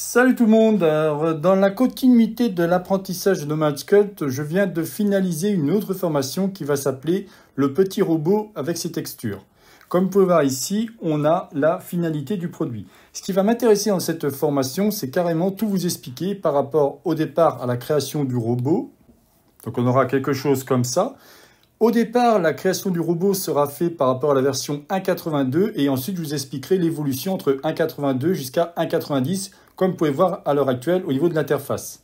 Salut tout le monde euh, Dans la continuité de l'apprentissage de Nomad Sculpt, je viens de finaliser une autre formation qui va s'appeler le petit robot avec ses textures. Comme vous pouvez voir ici, on a la finalité du produit. Ce qui va m'intéresser dans cette formation, c'est carrément tout vous expliquer par rapport au départ à la création du robot. Donc on aura quelque chose comme ça. Au départ, la création du robot sera faite par rapport à la version 1.82 et ensuite je vous expliquerai l'évolution entre 1.82 jusqu'à 1.90 comme vous pouvez voir à l'heure actuelle au niveau de l'interface.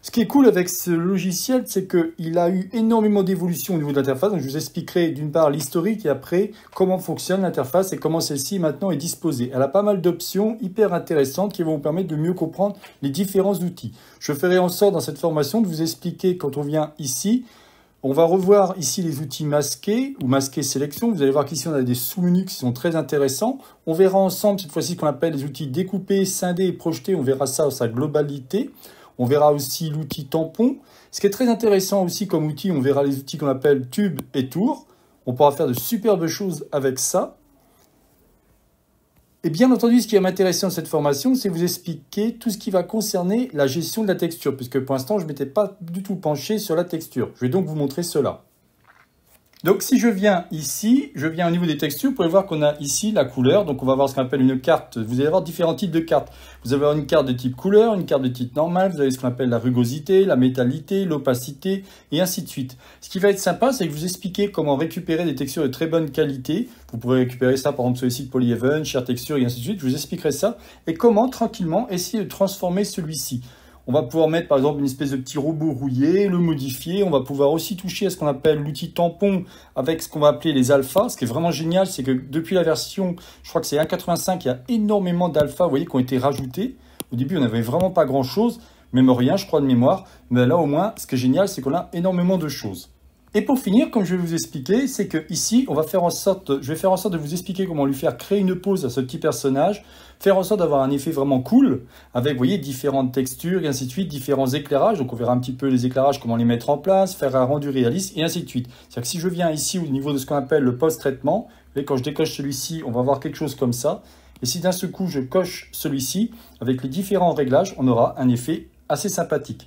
Ce qui est cool avec ce logiciel, c'est qu'il a eu énormément d'évolutions au niveau de l'interface. je vous expliquerai d'une part l'historique et après comment fonctionne l'interface et comment celle-ci maintenant est disposée. Elle a pas mal d'options hyper intéressantes qui vont vous permettre de mieux comprendre les différents outils. Je ferai en sorte dans cette formation de vous expliquer quand on vient ici on va revoir ici les outils masqués ou masqués sélection. Vous allez voir qu'ici, on a des sous-menus qui sont très intéressants. On verra ensemble cette fois-ci ce qu'on appelle les outils découpés, scindés et projetés. On verra ça dans sa globalité. On verra aussi l'outil tampon. Ce qui est très intéressant aussi comme outil, on verra les outils qu'on appelle tube et tour. On pourra faire de superbes choses avec ça. Et bien entendu, ce qui va m'intéresser dans cette formation, c'est vous expliquer tout ce qui va concerner la gestion de la texture, puisque pour l'instant, je ne m'étais pas du tout penché sur la texture. Je vais donc vous montrer cela. Donc si je viens ici, je viens au niveau des textures, vous pouvez voir qu'on a ici la couleur. Donc on va voir ce qu'on appelle une carte. Vous allez avoir différents types de cartes. Vous avez une carte de type couleur, une carte de type normal, vous avez ce qu'on appelle la rugosité, la métallité, l'opacité et ainsi de suite. Ce qui va être sympa, c'est que vous expliquer comment récupérer des textures de très bonne qualité. Vous pourrez récupérer ça par exemple sur les sites Polyhaven, Share Texture et ainsi de suite. Je vous expliquerai ça et comment tranquillement essayer de transformer celui-ci on va pouvoir mettre par exemple une espèce de petit robot rouillé, le modifier. On va pouvoir aussi toucher à ce qu'on appelle l'outil tampon avec ce qu'on va appeler les alphas. Ce qui est vraiment génial, c'est que depuis la version, je crois que c'est 1.85, il y a énormément d'alphas, vous voyez, qui ont été rajoutés. Au début, on n'avait vraiment pas grand-chose, même rien, je crois, de mémoire. Mais là, au moins, ce qui est génial, c'est qu'on a énormément de choses. Et pour finir, comme je vais vous expliquer, c'est que ici, on va faire en sorte, je vais faire en sorte de vous expliquer comment lui faire créer une pose à ce petit personnage, faire en sorte d'avoir un effet vraiment cool, avec, vous voyez, différentes textures et ainsi de suite, différents éclairages. Donc, on verra un petit peu les éclairages, comment les mettre en place, faire un rendu réaliste et ainsi de suite. C'est-à-dire que si je viens ici au niveau de ce qu'on appelle le post-traitement, et quand je décoche celui-ci, on va avoir quelque chose comme ça. Et si d'un seul coup, je coche celui-ci, avec les différents réglages, on aura un effet assez sympathique.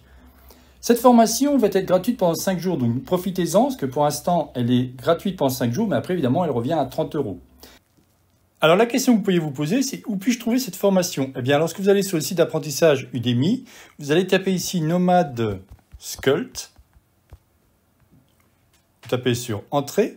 Cette formation va être gratuite pendant 5 jours, donc profitez-en, parce que pour l'instant, elle est gratuite pendant 5 jours, mais après, évidemment, elle revient à 30 euros. Alors la question que vous pouvez vous poser, c'est où puis-je trouver cette formation Eh bien, lorsque vous allez sur le site d'apprentissage Udemy, vous allez taper ici Nomad Sculpt. taper tapez sur Entrée.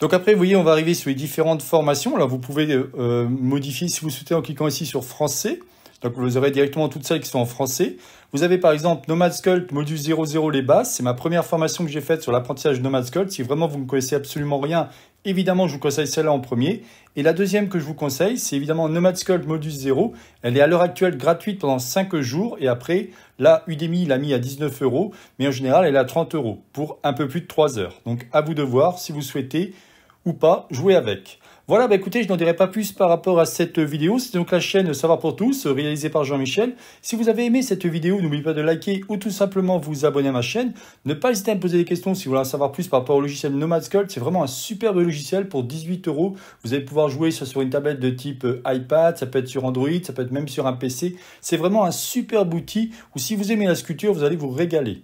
Donc après, vous voyez, on va arriver sur les différentes formations. Alors vous pouvez euh, modifier si vous souhaitez en cliquant ici sur Français. Donc vous aurez directement toutes celles qui sont en français. Vous avez par exemple Nomad Sculpt, Module 00 les basses. C'est ma première formation que j'ai faite sur l'apprentissage Nomad Sculpt. Si vraiment vous ne connaissez absolument rien, évidemment je vous conseille celle-là en premier. Et la deuxième que je vous conseille, c'est évidemment Nomad Sculpt Modus 0. Elle est à l'heure actuelle gratuite pendant 5 jours. Et après, la Udemy l'a mis à 19 euros. Mais en général, elle est à 30 euros pour un peu plus de 3 heures. Donc à vous de voir si vous souhaitez ou pas, jouer avec. Voilà, bah écoutez, je n'en dirai pas plus par rapport à cette vidéo. C'est donc la chaîne Savoir pour tous, réalisée par Jean-Michel. Si vous avez aimé cette vidéo, n'oubliez pas de liker ou tout simplement vous abonner à ma chaîne. Ne pas hésiter à me poser des questions si vous voulez en savoir plus par rapport au logiciel Nomad Sculpt. C'est vraiment un superbe logiciel pour 18 euros. Vous allez pouvoir jouer sur une tablette de type euh, iPad, ça peut être sur Android, ça peut être même sur un PC. C'est vraiment un superbe outil ou si vous aimez la sculpture, vous allez vous régaler.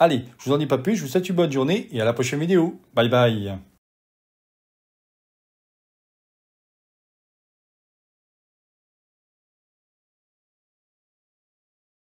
Allez, je vous en dis pas plus, je vous souhaite une bonne journée et à la prochaine vidéo. Bye bye